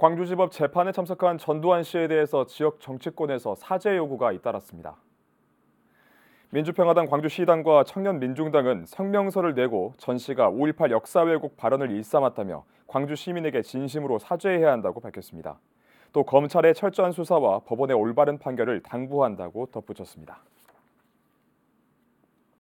광주지법 재판에 참석한 전두환 씨에 대해서 지역 정치권에서 사죄 요구가 잇따랐습니다. 민주평화당 광주시당과 청년민중당은 성명서를 내고 전 씨가 5.18 역사 왜곡 발언을 일삼았다며 광주 시민에게 진심으로 사죄해야 한다고 밝혔습니다. 또 검찰의 철저한 수사와 법원의 올바른 판결을 당부한다고 덧붙였습니다.